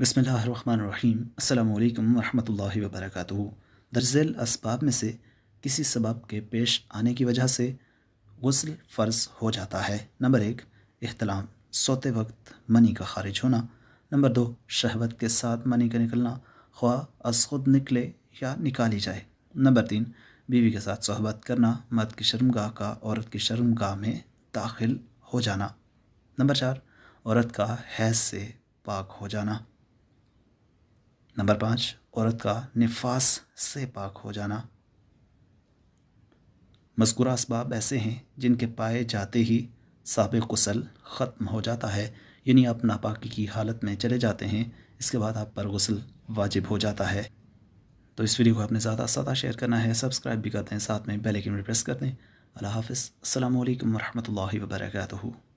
बसमीम अल्लाम वरहमल वर्क दरअसल इसबाब में से किसी सबब के पेश आने की वजह से गसल फ़र्ज हो जाता है नंबर एक अहतलाम सोते वक्त मनी का खारिज होना नंबर दो शहबत के साथ मनी का निकलना ख्वा अस खुद निकले या निकाली जाए नंबर तीन बीवी के साथ सहबत करना मर्द की शर्मगाह का औरत की शर्मगाह में दाखिल हो जाना नंबर चार औरत का हैज से पाक हो जाना नंबर पाँच औरत का निफास से पाक हो जाना मस्कुरा इसबाब ऐसे हैं जिनके पाए जाते ही साब कुसल ख़त्म हो जाता है यानी आप नापाकी की हालत में चले जाते हैं इसके बाद आप पर गसल वाजिब हो जाता है तो इस वीडियो को आपने ज़्यादा से ज़्यादा शेयर करना है सब्सक्राइब भी करते हैं साथ में बेल आइकन प्रेस कर दें अल्लाह हाफ़ अल्लाम वरहमल वर्का